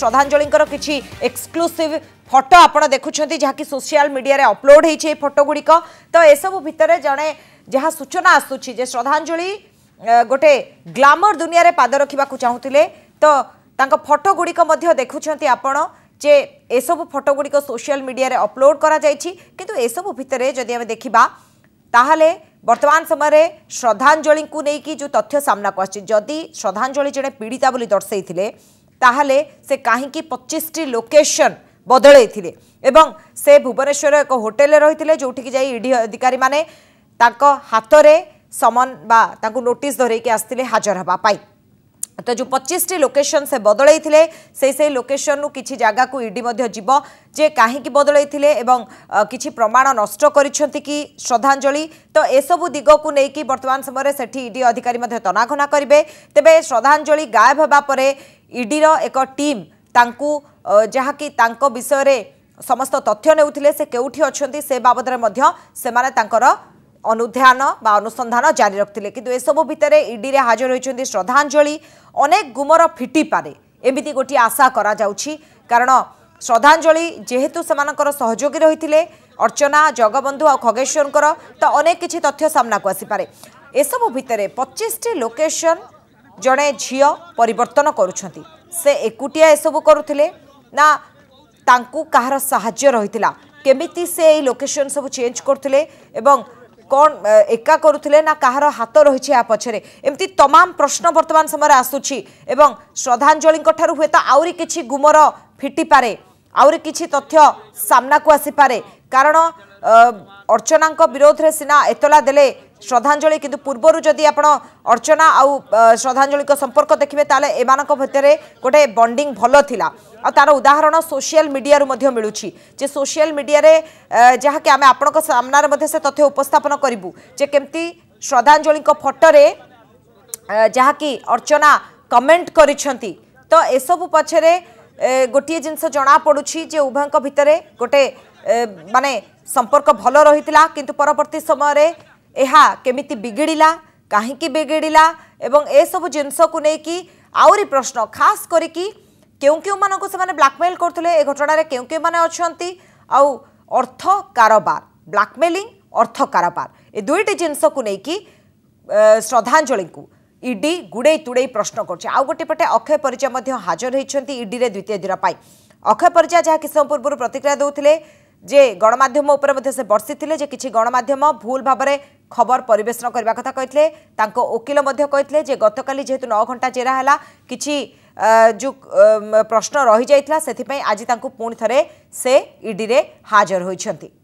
শ্রদ্ধাঞ্জলিঙ্কর কিছু exclusive photo আপনার দেখুছেন যা কি সোশিয়াল মিডিয়ায় অপলোড হয়েছে এই ফটোগুড়িক তো এসবু ভিতরে জনে যা সূচনা আসুছি যে শ্রদ্ধাঞ্জলি গোটে গ্লামর দুনিয়ায় পাদ রাখা চাহুলে তো তাঁর ফটোগুড়িক দেখুছেন আপনার যে এসবু ফটোগুড়ি সোশিয়াল মিডিয়ায় অপলোড করা যাই কিন্তু এসবু ভিতরে যদি আমি দেখিবা তাহলে বর্তমান সময়ে শ্রদ্ধাঞ্জলি নেই যে তথ্য সামনাকু আসছে যদি শ্রদ্ধাঞ্জলি জনে পীড়িতা বলে দর্শাই ତାହେଲେ ସେ କାହିଁକି ପଚିଶଟି ଲୋକେସନ୍ ବଦଳେଇଥିଲେ ଏବଂ ସେ ଭୁବନେଶ୍ୱର ଏକ ହୋଟେଲରେ ରହିଥିଲେ ଯେଉଁଠିକି ଯାଇ ଇଡି ଅଧିକାରୀମାନେ ତାଙ୍କ ହାତରେ ସମନ ବା ତାଙ୍କୁ ନୋଟିସ୍ ଧରେଇକି ଆସିଥିଲେ ହାଜର ହେବା ପାଇଁ ତ ଯେଉଁ ପଚିଶଟି ଲୋକେସନ୍ ସେ ବଦଳେଇଥିଲେ ସେଇ ସେଇ ଲୋକେସନ୍ରୁ କିଛି ଜାଗାକୁ ଇଡି ମଧ୍ୟ ଯିବ ଯେ କାହିଁକି ବଦଳେଇଥିଲେ ଏବଂ କିଛି ପ୍ରମାଣ ନଷ୍ଟ କରିଛନ୍ତି କି ଶ୍ରଦ୍ଧାଞ୍ଜଳି ତ ଏସବୁ ଦିଗକୁ ନେଇକି ବର୍ତ୍ତମାନ ସମୟରେ ସେଠି ଇଡି ଅଧିକାରୀ ମଧ୍ୟ ତନାଘନା କରିବେ ତେବେ ଶ୍ରଦ୍ଧାଞ୍ଜଳି ଗାୟବ ହେବା ପରେ ଇଡିର ଏକ ଟିମ୍ ତାଙ୍କୁ ଯାହାକି ତାଙ୍କ ବିଷୟରେ ସମସ୍ତ ତଥ୍ୟ ନେଉଥିଲେ ସେ କେଉଁଠି ଅଛନ୍ତି ସେ ବାବଦରେ ମଧ୍ୟ ସେମାନେ ତାଙ୍କର ଅନୁଧ୍ୟାନ ବା ଅନୁସନ୍ଧାନ ଜାରି ରଖିଥିଲେ କିନ୍ତୁ ଏସବୁ ଭିତରେ ଇଡିରେ ହାଜର ହୋଇଛନ୍ତି ଶ୍ରଦ୍ଧାଞ୍ଜଳି ଅନେକ ଗୁମର ଫିଟିପାରେ ଏମିତି ଗୋଟିଏ ଆଶା କରାଯାଉଛି କାରଣ ଶ୍ରଦ୍ଧାଞ୍ଜଳି ଯେହେତୁ ସେମାନଙ୍କର ସହଯୋଗୀ ରହିଥିଲେ ଅର୍ଚ୍ଚନା ଜଗବନ୍ଧୁ ଆଉ ଖଗେଶ୍ୱରଙ୍କର ତ ଅନେକ କିଛି ତଥ୍ୟ ସାମ୍ନାକୁ ଆସିପାରେ ଏସବୁ ଭିତରେ ପଚିଶଟି ଲୋକେସନ୍ ଜଣେ ଝିଅ ପରିବର୍ତ୍ତନ କରୁଛନ୍ତି ସେ ଏକୁଟିଆ ଏସବୁ କରୁଥିଲେ ନା ତାଙ୍କୁ କାହାର ସାହାଯ୍ୟ ରହିଥିଲା କେମିତି ସେ ଏଇ ଲୋକେସନ ସବୁ ଚେଞ୍ଜ କରୁଥିଲେ ଏବଂ କ'ଣ ଏକା କରୁଥିଲେ ନା କାହାର ହାତ ରହିଛି ଏହା ପଛରେ ଏମିତି ତମାମ ପ୍ରଶ୍ନ ବର୍ତ୍ତମାନ ସମୟରେ ଆସୁଛି ଏବଂ ଶ୍ରଦ୍ଧାଞ୍ଜଳିଙ୍କ ଠାରୁ ହୁଏତ ଆହୁରି କିଛି ଗୁମର ଫିଟିପାରେ ଆହୁରି କିଛି ତଥ୍ୟ ସାମ୍ନାକୁ ଆସିପାରେ କାରଣ ଅର୍ଚ୍ଚନାଙ୍କ ବିରୋଧରେ ସିନା ଏତଲା ଦେଲେ শ্রদ্ধাঞ্জলি কিন্তু পূর্বর যদি আপনার অর্চনা আউ শ্রদ্ধাঞ্জলি সম্পর্ক দেখবে তাহলে এমান ভিতরে গোটে বন্ডিং ভাল লা তার উদাহরণ সোশিয়াল মিডিয়ার মিলুছি যে সোশিয়াল মিডিয়ার যাকে আমি আপনার সামনার মধ্যে সে তথ্য উপস্থাপন করবু যে কমিটি শ্রদ্ধাঞ্জলি ফটোরে ଯାହାକି ଅର୍ଚ୍ଚନା କମେଣ୍ଟ କରିଛନ୍ତି ତ ଏସବୁ ପଛରେ ଗୋଟିଏ ଜିନିଷ ଜଣାପଡ଼ୁଛି ଯେ ଉଭୟଙ୍କ ଭିତରେ ଗୋଟେ ମାନେ ସମ୍ପର୍କ ଭଲ ରହିଥିଲା କିନ୍ତୁ ପରବର୍ତ୍ତୀ ସମୟରେ ଏହା କେମିତି ବିଗିଡ଼ିଲା କାହିଁକି ବିଗିଡ଼ିଲା ଏବଂ ଏସବୁ ଜିନିଷକୁ ନେଇକି ଆହୁରି ପ୍ରଶ୍ନ ଖାସ୍ କରିକି କେଉଁ କେଉଁମାନଙ୍କୁ ସେମାନେ ବ୍ଲାକମେଲ୍ କରୁଥିଲେ ଏ ଘଟଣାରେ କେଉଁ କେଉଁମାନେ ଅଛନ୍ତି ଆଉ ଅର୍ଥ କାରବାର ବ୍ଲାକମେଲିଂ ଅର୍ଥ କାରବାର ଏ ଦୁଇଟି ଜିନିଷକୁ ନେଇକି ଶ୍ରଦ୍ଧାଞ୍ଜଳିଙ୍କୁ ଇଡି ଗୁଡ଼େଇ ତୁଡ଼େଇ ପ୍ରଶ୍ନ କରୁଛି ଆଉ ଗୋଟିଏ ପଟେ ଅକ୍ଷୟ ପରିଜା ମଧ୍ୟ ହାଜର ହୋଇଛନ୍ତି ଇଡିରେ ଦ୍ୱିତୀୟ ଦିନ ପାଇଁ ଅକ୍ଷୟ ପରିଜା ଯାହା କିଛି ସମୟ ପୂର୍ବରୁ ପ୍ରତିକ୍ରିୟା ଦେଉଥିଲେ যে গণমাধ্যম উপরে মধ্যে সে বর্ষিলে যে কিছু গণমাধ্যম ভুল ভাবে খবর পরিবেশন করা কথা কে তাঁক ওকিল কে যে গতকাল যেহেতু ন ঘণ্টা জেরা হল কিছু যে প্রশ্ন রহিযাই সেপাই আজ তাঁকু পুঁ থে সে ইডি হাজর হয়েছেন